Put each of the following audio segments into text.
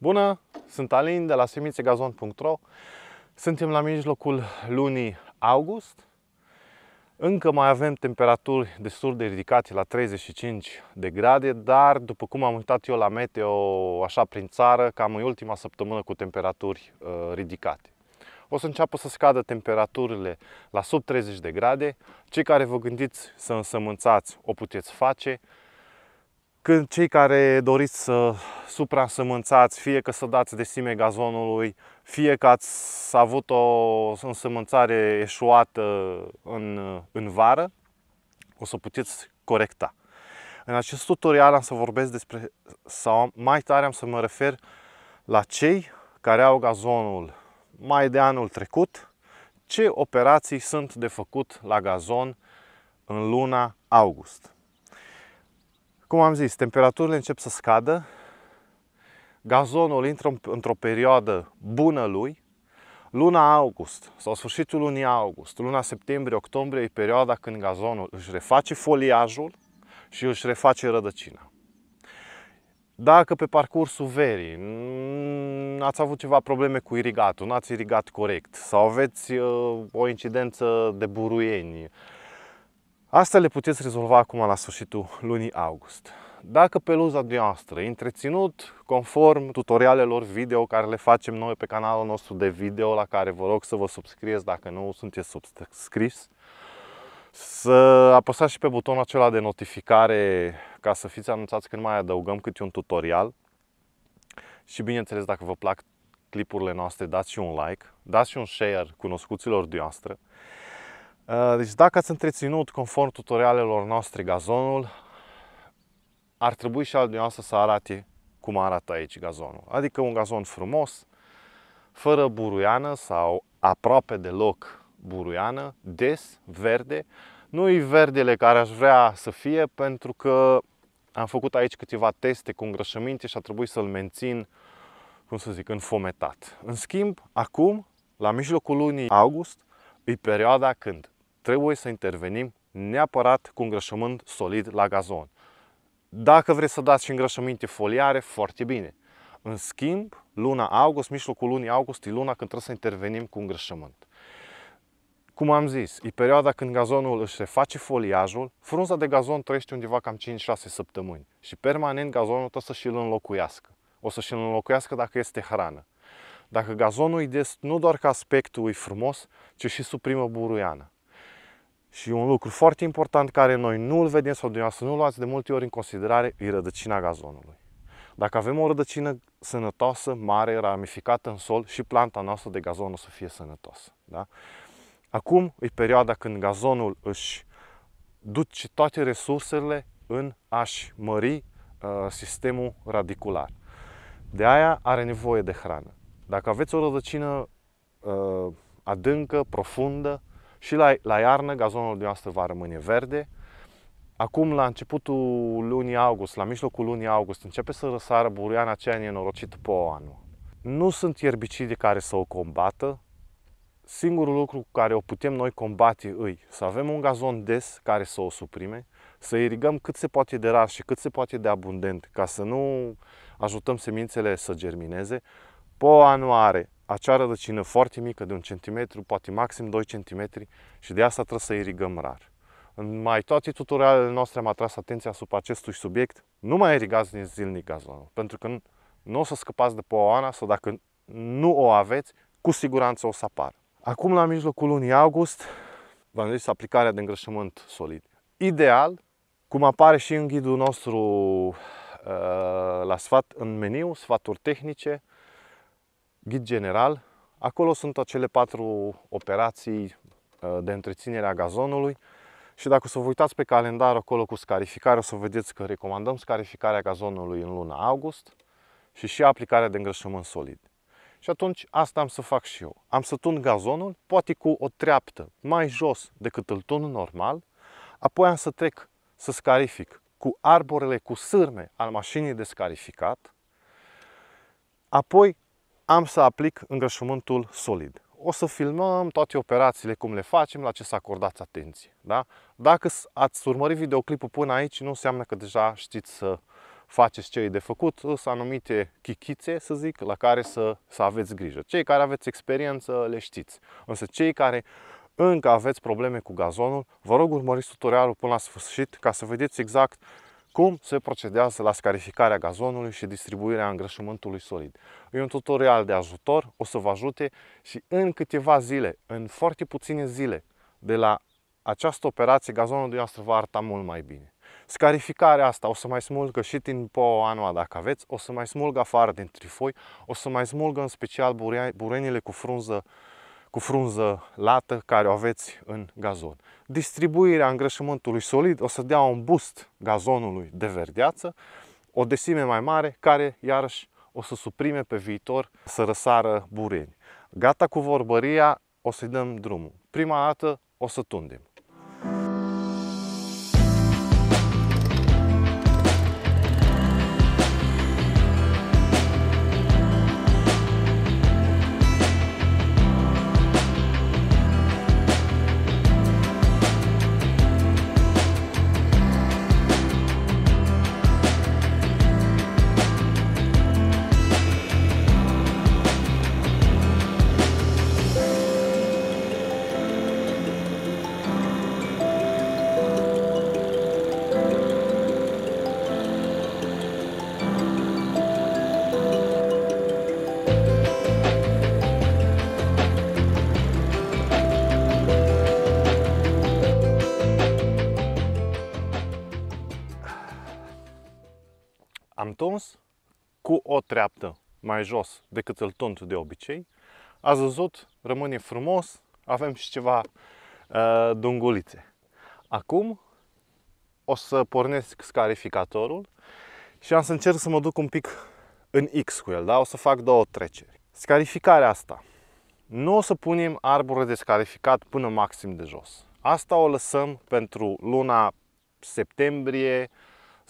Bună, sunt Alin de la semințegazon.ro Suntem la mijlocul lunii august Încă mai avem temperaturi destul de ridicate la 35 de grade Dar după cum am uitat eu la meteo așa prin țară Cam în ultima săptămână cu temperaturi uh, ridicate o să înceapă să scadă temperaturile la sub 30 de grade. Cei care vă gândiți să însămânțați o puteți face, când cei care doriți să supra-am suprasămânțați, fie că să dați de sime gazonului, fie că ați avut o însămânțare eșuată în, în vară, o să puteți corecta. În acest tutorial am să vorbesc despre, sau mai tare am să mă refer la cei care au gazonul mai de anul trecut, ce operații sunt de făcut la gazon în luna august. Cum am zis, temperaturile încep să scadă, gazonul intră într-o perioadă bună lui, luna august sau sfârșitul lunii august, luna septembrie-octombrie e perioada când gazonul își reface foliajul și își reface rădăcina. Dacă pe parcursul verii ați avut ceva probleme cu irigatul, n-ați irigat corect sau aveți uh, o incidență de buruieni, Asta le puteți rezolva acum la sfârșitul lunii august. Dacă peluza noastră e întreținut conform tutorialelor video care le facem noi pe canalul nostru de video, la care vă rog să vă subscrieți dacă nu sunteți subscris, să apăsați și pe butonul acela de notificare ca să fiți anunțați când mai adăugăm câte un tutorial. Și bineînțeles, dacă vă plac clipurile noastre, dați și un like, dați și un share cunoscuților dumneavoastră. Uh, deci dacă ați întreținut conform tutorialelor noastre gazonul, ar trebui și al dumneavoastră să arate cum arată aici gazonul. Adică un gazon frumos, fără buruiană sau aproape deloc buruiană, des, verde. Nu e verdele care aș vrea să fie pentru că am făcut aici câteva teste cu îngrășăminte și a trebuit să-l mențin, cum să zic, înfometat. În schimb, acum, la mijlocul lunii august, e perioada când trebuie să intervenim neapărat cu îngrășământ solid la gazon. Dacă vreți să dați și îngrășăminte foliare, foarte bine. În schimb, luna august, mijlocul lunii august e luna când trebuie să intervenim cu îngrășământ. Cum am zis, e perioada când gazonul își reface foliajul, frunza de gazon trăiește undeva cam 5-6 săptămâni și permanent gazonul trebuie să și îl înlocuiască. O să și îl înlocuiască dacă este hrană. Dacă gazonul e des, nu doar că aspectul e frumos, ci și suprimă buruiană. Și un lucru foarte important care noi nu îl vedem sau dumneavoastră nu luați de multe ori în considerare e rădăcina gazonului. Dacă avem o rădăcină sănătoasă, mare, ramificată în sol și planta noastră de gazon o să fie sănătoasă. Da? Acum e perioada când gazonul își duce toate resursele în a-și mări uh, sistemul radicular. De aia are nevoie de hrană. Dacă aveți o rădăcină uh, adâncă, profundă, și la, la iarnă gazonul dumneavoastră va rămâne verde. Acum, la începutul lunii august, la mijlocul lunii august, începe să răsară buruiana aceea nenorocită pe anul. Nu sunt ierbicide care să o combată. Singurul lucru cu care o putem noi combate îi să avem un gazon des care să o suprime, să irigăm cât se poate de rar și cât se poate de abundent ca să nu ajutăm semințele să germineze. Poa nu are acea rădăcină foarte mică de un centimetru, poate maxim 2 centimetri, și de asta trebuie să irigăm rar. În mai toate tutorialele noastre am atras atenția asupra acestui subiect. Nu mai irigați zilnic gazonul, pentru că nu o să scăpați de poana sau dacă nu o aveți, cu siguranță o să apară. Acum, la mijlocul lunii august, v-am zis aplicarea de îngrășământ solid. Ideal, cum apare și în ghidul nostru uh, la sfat, în meniu, sfaturi tehnice, ghid general. Acolo sunt acele patru operații uh, de întreținere a gazonului și dacă o să vă uitați pe calendar acolo cu scarificare, o să vedeți că recomandăm scarificarea gazonului în luna august și și aplicarea de îngrășământ solid. Și atunci asta am să fac și eu. Am să tun gazonul, poate cu o treaptă mai jos decât îl tun normal, apoi am să trec să scarific cu arborele cu sârme al mașinii de scarificat, apoi am să aplic îngrășământul solid. O să filmăm toate operațiile, cum le facem, la ce să acordați atenție. Da? Dacă ați urmărit videoclipul până aici, nu înseamnă că deja știți să faceți ce e de făcut, sunt anumite chichițe, să zic, la care să, să aveți grijă. Cei care aveți experiență le știți, însă cei care încă aveți probleme cu gazonul, vă rog urmăriți tutorialul până la sfârșit ca să vedeți exact cum se procedează la scarificarea gazonului și distribuirea îngrășământului solid. E un tutorial de ajutor, o să vă ajute și în câteva zile, în foarte puține zile de la această operație, gazonul dumneavoastră va arta mult mai bine. Scarificarea asta o să mai smulgă și din anua dacă aveți, o să mai smulgă afară din trifoi, o să mai smulgă în special burenile cu frunză cu frunză lată care o aveți în gazon. Distribuirea îngrășământului solid o să dea un boost gazonului de verdeață, o desime mai mare care iarăși o să suprime pe viitor să răsară bureni. Gata cu vorbăria, o să-i dăm drumul. Prima dată o să tundem. am tuns cu o treaptă mai jos decât îl tund de obicei. Ați văzut, rămâne frumos, avem și ceva uh, dungulițe. Acum o să pornesc scarificatorul și am să încerc să mă duc un pic în X cu el, da? O să fac două treceri. Scarificarea asta. Nu o să punem arbore de scarificat până maxim de jos. Asta o lăsăm pentru luna septembrie,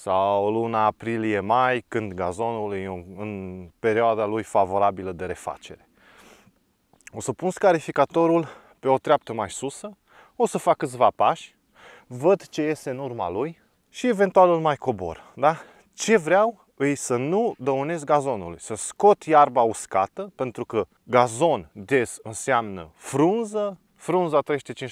sau luna aprilie-mai, când gazonul e în perioada lui favorabilă de refacere. O să pun scarificatorul pe o treaptă mai susă, o să fac câțiva pași, văd ce iese în urma lui și eventual îl mai cobor. Da? Ce vreau îi să nu dăunez gazonului, să scot iarba uscată, pentru că gazon des înseamnă frunză, frunza trăiește 5-6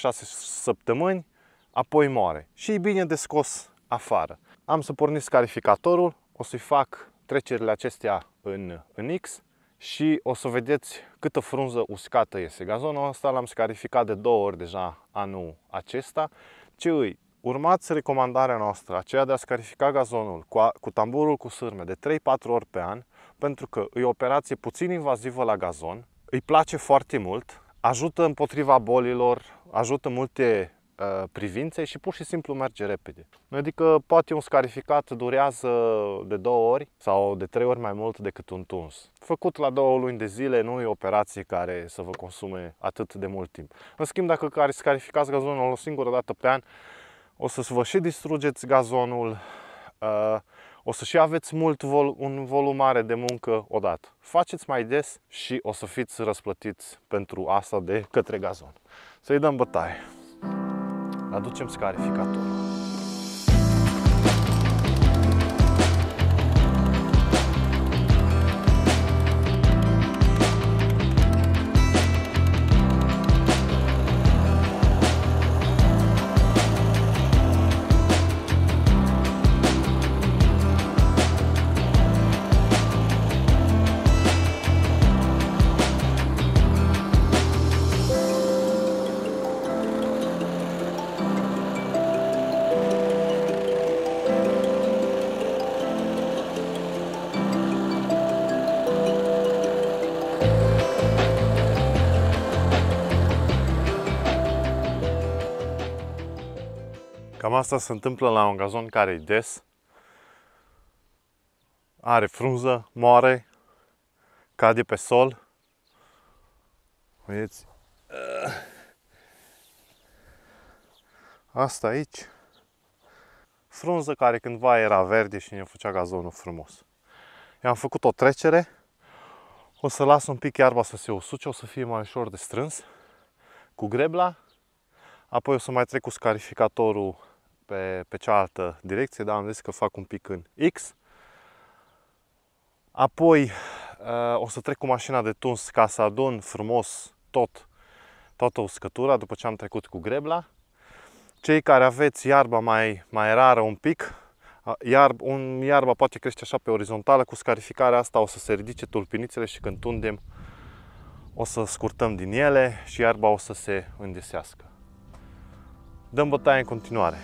săptămâni, apoi moare și e bine de scos afară. Am să pornesc scarificatorul, o să-i fac trecerile acestea în, în X și o să vedeți câtă frunză uscată este. Gazonul ăsta l-am scarificat de două ori deja anul acesta. Ce îi? Urmați recomandarea noastră, aceea de a scarifica gazonul cu, a, cu tamburul cu sârme de 3-4 ori pe an, pentru că e o operație puțin invazivă la gazon, îi place foarte mult, ajută împotriva bolilor, ajută multe Uh, privinței și pur și simplu merge repede. Adică poate un scarificat durează de două ori sau de trei ori mai mult decât un tuns. Făcut la două luni de zile nu e o operație care să vă consume atât de mult timp. În schimb, dacă scarificați gazonul o singură dată pe an, o să vă și distrugeți gazonul, uh, o să și aveți mult vol, un volum mare de muncă odată. Faceți mai des și o să fiți răsplătiți pentru asta de către gazon. Să-i dăm bătaie! aducem scarificatorul. asta se întâmplă la un gazon care e des, are frunză, moare, cade pe sol. Vedeți? Asta aici, frunză care cândva era verde și ne făcea gazonul frumos. I-am făcut o trecere, o să las un pic iarba să se usuce, o să fie mai ușor de strâns cu grebla, apoi o să mai trec cu scarificatorul pe, pe cealaltă direcție, dar am zis că fac un pic în X. Apoi uh, o să trec cu mașina de tuns ca să adun frumos tot, toată uscătura după ce am trecut cu grebla. Cei care aveți iarba mai, mai rară un pic, iar un, iarba poate crește așa pe orizontală, cu scarificarea asta o să se ridice tulpinițele și când tundem o să scurtăm din ele și iarba o să se îndesească. Dăm bătaie în continuare.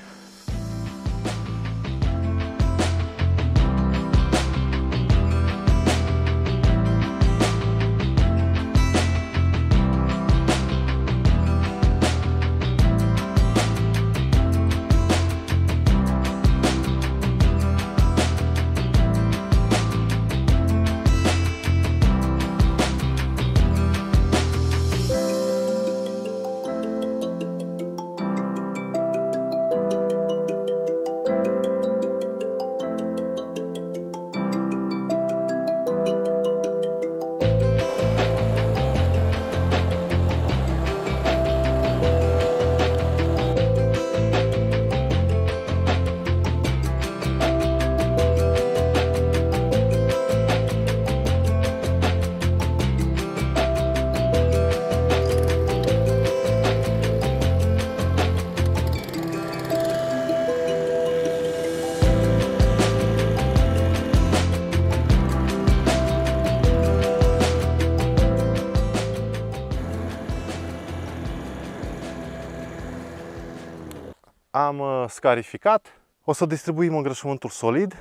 am uh, scarificat. O să distribuim îngrășământul solid.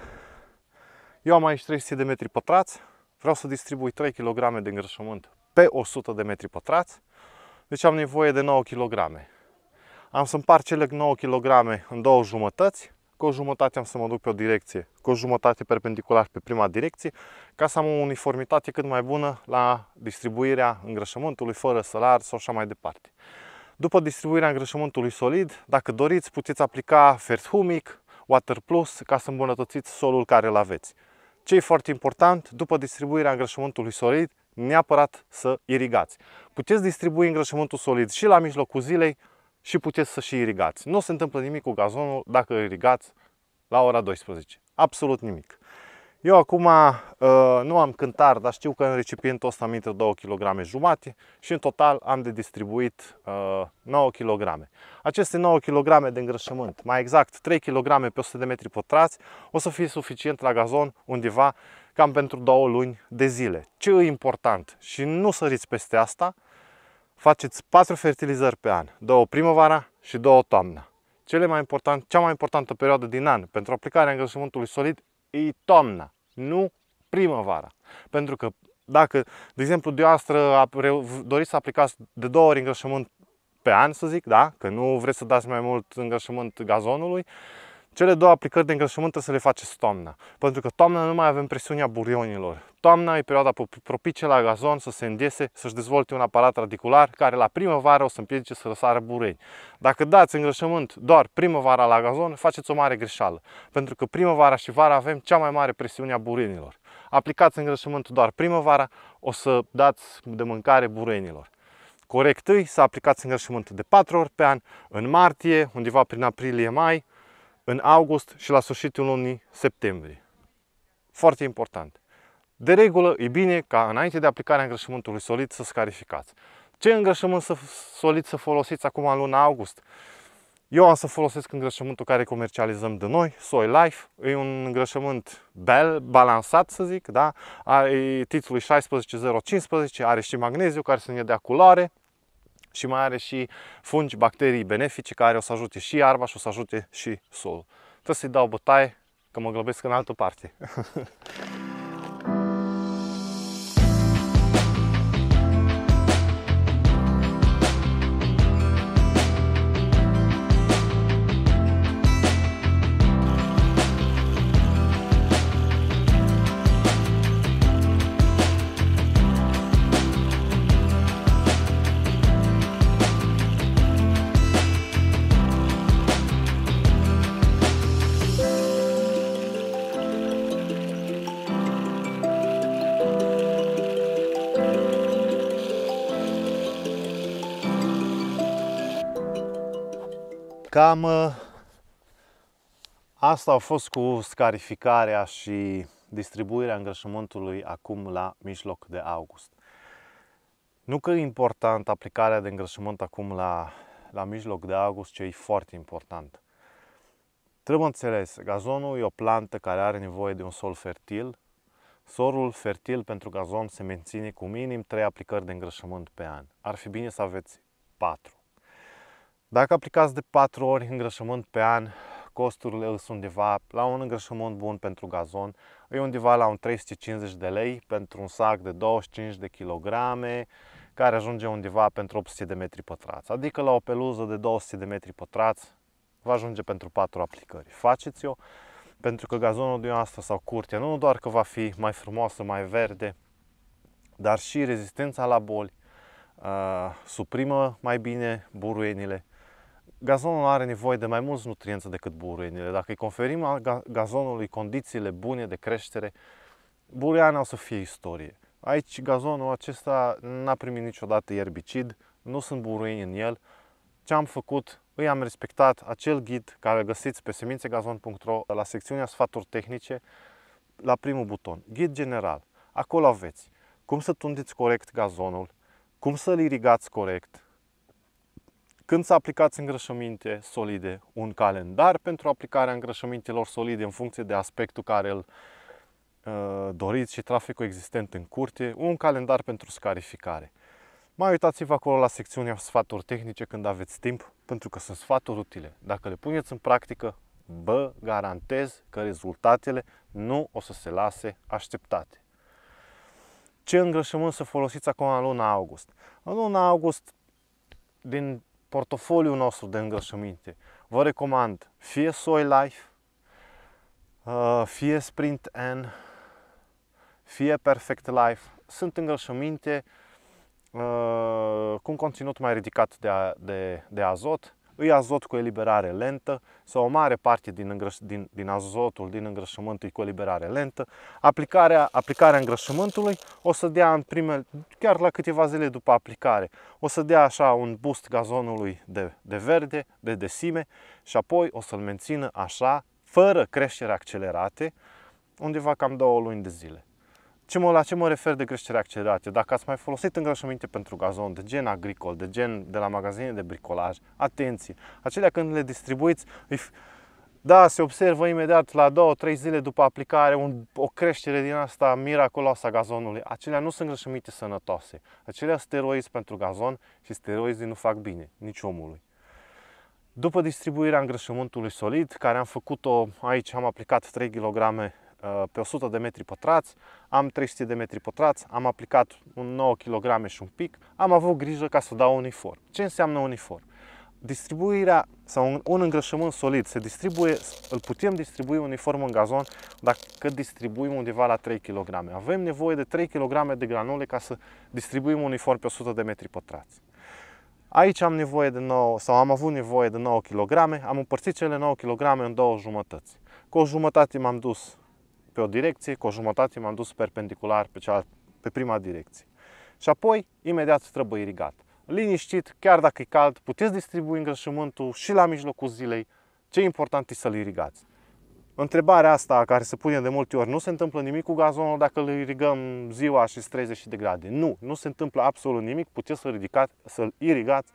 Eu am aici 300 de metri pătrați. Vreau să distribui 3 kg de îngrășământ pe 100 de metri pătrați. Deci am nevoie de 9 kg. Am să împar cele 9 kg în două jumătăți. Cu o jumătate am să mă duc pe o direcție, cu o jumătate perpendicular pe prima direcție, ca să am o uniformitate cât mai bună la distribuirea îngrășământului, fără sălar sau așa mai departe. După distribuirea îngrășământului solid, dacă doriți, puteți aplica Humic Water Plus, ca să îmbunătățiți solul care îl aveți. Ce e foarte important, după distribuirea îngrășământului solid, neapărat să irigați. Puteți distribui îngrășământul solid și la mijlocul zilei și puteți să și irigați. Nu se întâmplă nimic cu gazonul dacă irigați la ora 12. Absolut nimic. Eu acum uh, nu am cântar, dar știu că în recipientul ăsta am intră 2 kg jumate și în total am de distribuit 9 uh, kg. Aceste 9 kg de îngrășământ, mai exact 3 kg pe 100 de metri pătrați, o să fie suficient la gazon undeva cam pentru 2 luni de zile. Ce e important și nu săriți peste asta, faceți 4 fertilizări pe an, două primăvara și două toamna. Cele mai important, cea mai importantă perioadă din an pentru aplicarea îngrășământului solid e toamna, nu primăvara. Pentru că dacă, de exemplu, dumneavoastră doriți să aplicați de două ori îngrășământ pe an, să zic, da? Că nu vreți să dați mai mult îngrășământ gazonului, uh, cele două aplicări de îngrășământ să le faceți toamna, pentru că toamna nu mai avem presiunea burionilor. Toamna e perioada propice la gazon să se îndiese, să-și dezvolte un aparat radicular care la primăvară o să împiedice să răsară bureni. Dacă dați îngrășământ doar primăvara la gazon, faceți o mare greșeală, pentru că primăvara și vara avem cea mai mare presiune a burienilor. Aplicați îngrășământul doar primăvara, o să dați de mâncare burienilor. corect să aplicați îngrășământul de 4 ori pe an, în martie, undeva prin aprilie-mai, în august și la sfârșitul lunii septembrie. Foarte important. De regulă, e bine ca înainte de aplicarea îngrășământului solid să scarificați. Ce îngrășământ să, solid să folosiți acum în luna august? Eu am să folosesc îngrășământul care comercializăm de noi, Soy Life. E un îngrășământ bel, balansat, să zic, da? Are titlul 16015, are și magneziu care să ne dea culoare și mai are și fungi, bacterii benefice care o să ajute și iarba și o să ajute și solul. Trebuie să-i dau bătaie că mă glăbesc în altă parte. Cam ă, asta a fost cu scarificarea și distribuirea îngrășământului acum la mijloc de august. Nu că e important aplicarea de îngrășământ acum la, la mijloc de august, ci e foarte important. Trebuie înțeles, gazonul e o plantă care are nevoie de un sol fertil. Solul fertil pentru gazon se menține cu minim 3 aplicări de îngrășământ pe an. Ar fi bine să aveți 4. Dacă aplicați de 4 ori îngrășământ pe an, costurile sunt undeva la un îngrășământ bun pentru gazon, e undeva la un 350 de lei pentru un sac de 25 de kilograme, care ajunge undeva pentru 800 de metri pătrați. Adică la o peluză de 200 de metri pătrați va ajunge pentru 4 aplicări. Faceți-o pentru că gazonul dumneavoastră sau curtea nu doar că va fi mai frumoasă, mai verde, dar și rezistența la boli, uh, suprimă mai bine buruienile gazonul are nevoie de mai mulți nutrienți decât buruienile. Dacă îi conferim gazonului condițiile bune de creștere, buruiana o să fie istorie. Aici gazonul acesta n-a primit niciodată erbicid, nu sunt buruieni în el. Ce am făcut? Îi am respectat acel ghid care îl găsiți pe semințegazon.ro la secțiunea sfaturi tehnice, la primul buton, ghid general. Acolo aveți cum să tundiți corect gazonul, cum să-l irigați corect, când să aplicați îngrășăminte solide, un calendar pentru aplicarea îngrășămintelor solide în funcție de aspectul care îl uh, doriți și traficul existent în curte, un calendar pentru scarificare. Mai uitați-vă acolo la secțiunea sfaturi tehnice când aveți timp, pentru că sunt sfaturi utile. Dacă le puneți în practică, bă, garantez că rezultatele nu o să se lase așteptate. Ce îngrășământ să folosiți acum în luna august? În luna august, din portofoliul nostru de îngrășăminte. Vă recomand fie Soy Life, uh, fie Sprint N, fie Perfect Life. Sunt îngrășăminte uh, cu un conținut mai ridicat de, de, de azot, îi azot cu eliberare lentă sau o mare parte din, îngrăș, din, din azotul din îngrășământ cu eliberare lentă. Aplicarea, aplicarea îngrășământului o să dea în prime, chiar la câteva zile după aplicare, o să dea așa un boost gazonului de, de verde, de desime și apoi o să-l mențină așa, fără creștere accelerate, undeva cam două luni de zile. Ce mă, la ce mă refer de creștere accelerată? Dacă ați mai folosit îngrășăminte pentru gazon de gen agricol, de gen de la magazine de bricolaj, atenție! Acelea când le distribuiți, da, se observă imediat la 2-3 zile după aplicare un, o creștere din asta miraculoasă a gazonului. Acelea nu sunt îngrășăminte sănătoase. Acelea steroizi pentru gazon și steroizi nu fac bine, nici omului. După distribuirea îngrășământului solid, care am făcut-o aici, am aplicat 3 kg Uh, pe 100 de metri pătrați, am 300 de metri pătrați, am aplicat un 9 kg și un pic, am avut grijă ca să dau uniform. Ce înseamnă uniform? Distribuirea sau un, un îngrășământ solid se distribuie, îl putem distribui uniform în gazon dacă distribuim undeva la 3 kg. Avem nevoie de 3 kg de granule ca să distribuim uniform pe 100 de metri pătrați. Aici am nevoie de 9, sau am avut nevoie de 9 kg, am împărțit cele 9 kg în două jumătăți. Cu o jumătate m-am dus pe o direcție, cu o jumătate m-am dus perpendicular pe, cea, pe prima direcție. Și apoi, imediat trebuie irigat. Liniștit, chiar dacă e cald, puteți distribui îngrășământul și la mijlocul zilei. Ce important e să-l irigați. Întrebarea asta care se pune de multe ori, nu se întâmplă nimic cu gazonul dacă îl irigăm ziua și 30 de grade. Nu, nu se întâmplă absolut nimic, puteți să-l, ridicați, să irigați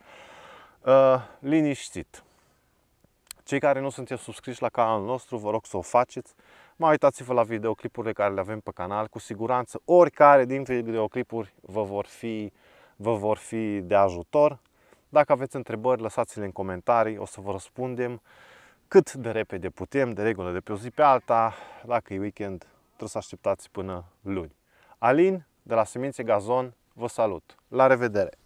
uh, liniștit. Cei care nu sunteți subscriși la canalul nostru, vă rog să o faceți. Mai uitați-vă la videoclipurile care le avem pe canal, cu siguranță oricare dintre videoclipuri vă vor fi, vă vor fi de ajutor. Dacă aveți întrebări, lăsați-le în comentarii, o să vă răspundem cât de repede putem, de regulă de pe o zi pe alta. Dacă e weekend, trebuie să așteptați până luni. Alin, de la Semințe Gazon, vă salut! La revedere!